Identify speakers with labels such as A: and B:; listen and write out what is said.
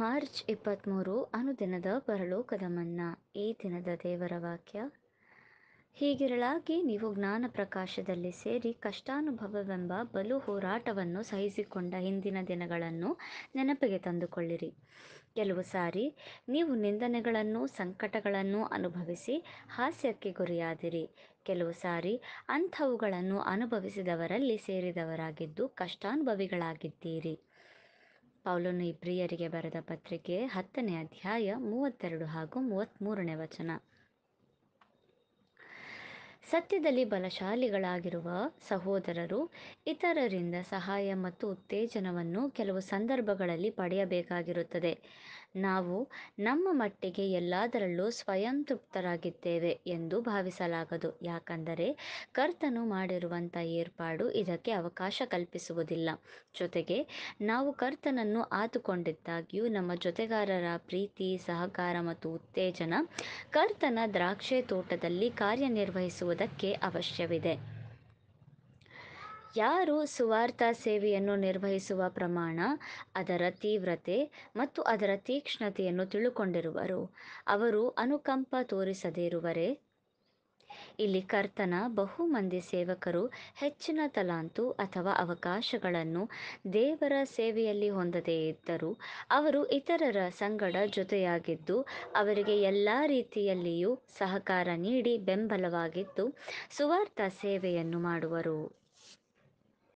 A: March ಇಪ್ಪತ್ತ್ಮೂರು ಅನುದಿನದ ಪರಲೋಕದ ಮನ್ನಾ ಈ ದಿನದ ದೇವರ ವಾಕ್ಯ ಹೀಗಿರಲಾಗಿ ನೀವು ಜ್ಞಾನ ಪ್ರಕಾಶದಲ್ಲಿ ಸೇರಿ ಕಷ್ಟಾನುಭವವೆಂಬ ಬಲು ಹೋರಾಟವನ್ನು ಸಹಿಸಿಕೊಂಡ ಹಿಂದಿನ ದಿನಗಳನ್ನು ನೆನಪಿಗೆ ತಂದುಕೊಳ್ಳಿರಿ ಕೆಲವು ಸಾರಿ ನೀವು ನಿಂದನೆಗಳನ್ನು ಸಂಕಟಗಳನ್ನು ಅನುಭವಿಸಿ ಹಾಸ್ಯಕ್ಕೆ ಗುರಿಯಾದಿರಿ ಕೆಲವು ಸಾರಿ ಅಂಥವುಗಳನ್ನು ಅನುಭವಿಸಿದವರಲ್ಲಿ ಸೇರಿದವರಾಗಿದ್ದು ಕಷ್ಟಾನುಭವಿಗಳಾಗಿದ್ದೀರಿ ಪೌಲನು ಇಬ್ರಿಯರಿಗೆ ಬರೆದ ಪತ್ರಿಕೆ ಹತ್ತನೇ ಅಧ್ಯಾಯ ಮೂವತ್ತೆರಡು ಹಾಗೂ ಮೂವತ್ತ್ಮೂರನೇ ವಚನ ಸತ್ಯದಲ್ಲಿ ಬಲಶಾಲಿಗಳಾಗಿರುವ ಸಹೋದರರು ಇತರರಿಂದ ಸಹಾಯ ಮತ್ತು ಉತ್ತೇಜನವನ್ನು ಕೆಲವು ಸಂದರ್ಭಗಳಲ್ಲಿ ಪಡೆಯಬೇಕಾಗಿರುತ್ತದೆ ನಾವು ನಮ್ಮ ಮಟ್ಟಿಗೆ ಎಲ್ಲದರಲ್ಲೂ ಸ್ವಯಂ ತೃಪ್ತರಾಗಿದ್ದೇವೆ ಎಂದು ಭಾವಿಸಲಾಗದು ಯಾಕಂದರೆ ಕರ್ತನು ಮಾಡಿರುವಂಥ ಏರ್ಪಾಡು ಇದಕ್ಕೆ ಅವಕಾಶ ಕಲ್ಪಿಸುವುದಿಲ್ಲ ಜೊತೆಗೆ ನಾವು ಕರ್ತನನ್ನು ಆತುಕೊಂಡಿದ್ದಾಗ್ಯೂ ನಮ್ಮ ಜೊತೆಗಾರರ ಪ್ರೀತಿ ಸಹಕಾರ ಮತ್ತು ಉತ್ತೇಜನ ಕರ್ತನ ದ್ರಾಕ್ಷೆ ತೋಟದಲ್ಲಿ ಕಾರ್ಯನಿರ್ವಹಿಸುವ ಮಾಡುವುದಕ್ಕೆ ಅವಶ್ಯವಿದೆ ಯಾರು ಸುವಾರ್ಥ ಸೇವೆಯನ್ನು ನಿರ್ವಹಿಸುವ ಪ್ರಮಾಣ ಅದರ ತೀವ್ರತೆ ಮತ್ತು ಅದರ ತೀಕ್ಷ್ಣತೆಯನ್ನು ತಿಳುಕೊಂಡಿರುವರು ಅವರು ಅನುಕಂಪ ತೋರಿಸದೇ ಇರುವರೆ ಇಲ್ಲಿ ಕರ್ತನ ಬಹು ಮಂದಿ ಸೇವಕರು ಹೆಚ್ಚಿನ ತಲಾಂತು ಅಥವಾ ಅವಕಾಶಗಳನ್ನು ದೇವರ ಸೇವೆಯಲ್ಲಿ ಹೊಂದದೇ ಇದ್ದರು ಅವರು ಇತರರ ಸಂಗಡ ಜೊತೆಯಾಗಿದ್ದು ಅವರಿಗೆ ಎಲ್ಲ ರೀತಿಯಲ್ಲಿಯೂ ಸಹಕಾರ ನೀಡಿ ಬೆಂಬಲವಾಗಿದ್ದು ಸುವಾರ್ಥ ಸೇವೆಯನ್ನು ಮಾಡುವರು